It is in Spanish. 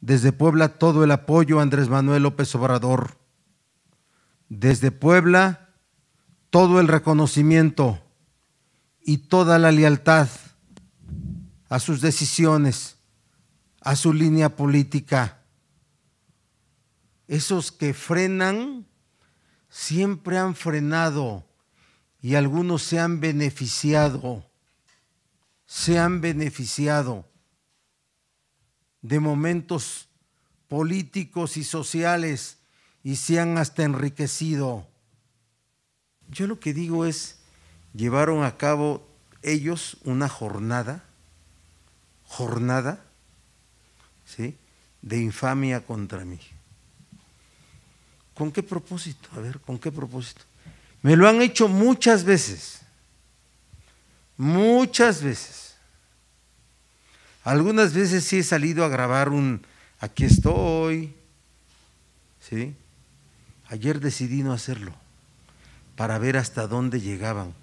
Desde Puebla todo el apoyo a Andrés Manuel López Obrador. Desde Puebla todo el reconocimiento y toda la lealtad a sus decisiones, a su línea política. Esos que frenan siempre han frenado y algunos se han beneficiado, se han beneficiado de momentos políticos y sociales y se han hasta enriquecido. Yo lo que digo es, llevaron a cabo ellos una jornada, jornada, ¿sí? De infamia contra mí. ¿Con qué propósito? A ver, ¿con qué propósito? Me lo han hecho muchas veces, muchas veces. Algunas veces sí he salido a grabar un aquí estoy, ¿sí? Ayer decidí no hacerlo para ver hasta dónde llegaban.